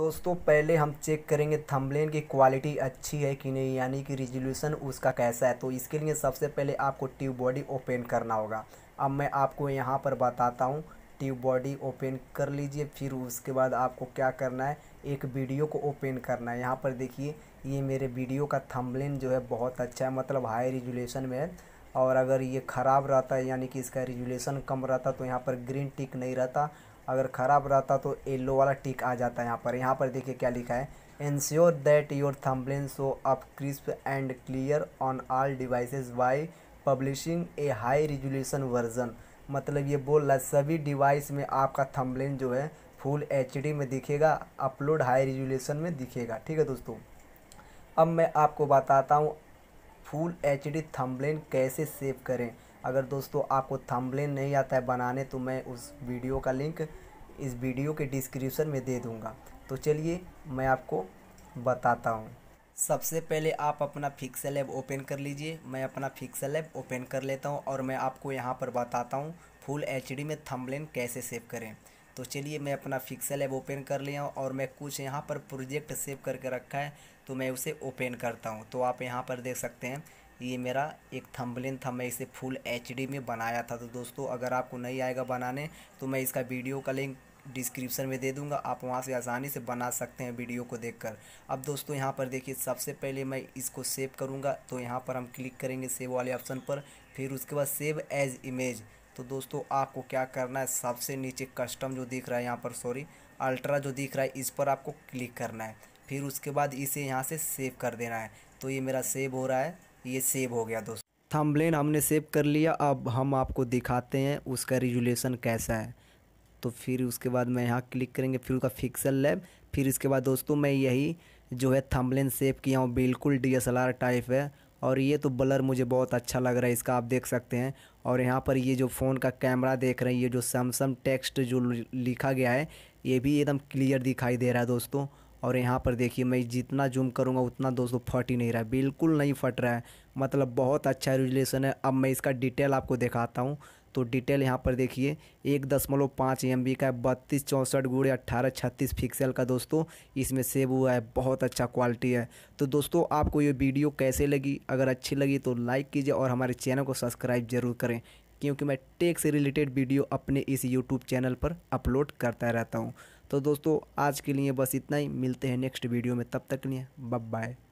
दोस्तों पहले हम चेक करेंगे थंबनेल की क्वालिटी अच्छी है कि नहीं यानी कि रिजोल्यूशन उसका कैसा है तो इसके लिए सबसे पहले आपको ट्यूब बॉडी ओपन करना होगा अब मैं आपको यहाँ पर बताता हूँ ट्यूब बॉडी ओपन कर लीजिए फिर उसके बाद आपको क्या करना है एक वीडियो को ओपन करना है यहाँ पर देखिए ये मेरे वीडियो का थम्बलेन जो है बहुत अच्छा है मतलब हाई रिजोल्यूशन में है और अगर ये ख़राब रहता है यानी कि इसका रिजोल्यूशन कम रहता तो यहाँ पर ग्रीन टिक नहीं रहता अगर ख़राब रहता तो येल्लो वाला टिक आ जाता है यहाँ पर यहाँ पर देखिए क्या लिखा है ensure that your thumbnail show up crisp and clear on all devices by publishing a high resolution version मतलब ये बोल रहा है सभी डिवाइस में आपका थम्बलेन जो है फुल एच में दिखेगा अपलोड हाई रिजोल्यूशन में दिखेगा ठीक है दोस्तों अब मैं आपको बताता हूँ फुल एच डी थम्बलेन कैसे सेव करें अगर दोस्तों आपको थंबनेल नहीं आता है बनाने तो मैं उस वीडियो का लिंक इस वीडियो के डिस्क्रिप्शन में दे दूँगा तो चलिए मैं आपको बताता हूँ सबसे पहले आप अपना फिक्सल ऐप ओपन कर लीजिए मैं अपना फिक्सल ऐप ओपन कर लेता हूँ और मैं आपको यहाँ पर बताता हूँ फुल एच में थंबनेल कैसे सेव करें तो चलिए मैं अपना फिक्सल ऐप ओपन कर लिया हूँ और मैं कुछ यहाँ पर प्रोजेक्ट सेव करके रखा है तो मैं उसे ओपन करता हूँ तो आप यहाँ पर देख सकते हैं ये मेरा एक थम्बलिन था मैं इसे फुल एच में बनाया था तो दोस्तों अगर आपको नहीं आएगा बनाने तो मैं इसका वीडियो का लिंक डिस्क्रिप्शन में दे दूंगा आप वहाँ से आसानी से बना सकते हैं वीडियो को देखकर अब दोस्तों यहाँ पर देखिए सबसे पहले मैं इसको सेव करूँगा तो यहाँ पर हम क्लिक करेंगे सेव वाले ऑप्शन पर फिर उसके बाद सेव एज इमेज तो दोस्तों आपको क्या करना है सबसे नीचे कस्टम जो दिख रहा है यहाँ पर सॉरी अल्ट्रा जो दिख रहा है इस पर आपको क्लिक करना है फिर उसके बाद इसे यहाँ से सेव कर देना है तो ये मेरा सेव हो रहा है ये सेव हो गया दोस्तों थम्बलेन हमने सेव कर लिया अब हम आपको दिखाते हैं उसका रिजुलेशन कैसा है तो फिर उसके बाद मैं यहाँ क्लिक करेंगे फिर उसका फिक्सल लैब फिर इसके बाद दोस्तों मैं यही जो है थम्बलेन सेव किया हूँ बिल्कुल डी टाइप है और ये तो ब्लर मुझे बहुत अच्छा लग रहा है इसका आप देख सकते हैं और यहाँ पर ये जो फ़ोन का कैमरा देख रहे हैं ये जो सैमसंग टेक्स्ट जो लिखा गया है ये भी एकदम क्लियर दिखाई दे रहा है दोस्तों और यहाँ पर देखिए मैं जितना जूम करूँगा उतना दोस्तों फट ही नहीं रहा बिल्कुल नहीं फट रहा है मतलब बहुत अच्छा रेजुलेशन है अब मैं इसका डिटेल आपको दिखाता हूँ तो डिटेल यहाँ पर देखिए एक दशमलव पाँच एम का है बत्तीस चौंसठ गुड़े अट्ठारह छत्तीस पिक्सल का दोस्तों इसमें सेव हुआ है बहुत अच्छा क्वालिटी है तो दोस्तों आपको ये वीडियो कैसे लगी अगर अच्छी लगी तो लाइक कीजिए और हमारे चैनल को सब्सक्राइब ज़रूर करें क्योंकि मैं टेक से रिलेटेड वीडियो अपने इस यूट्यूब चैनल पर अपलोड करता रहता हूँ तो दोस्तों आज के लिए बस इतना ही मिलते हैं नेक्स्ट वीडियो में तब तक के लिए बाय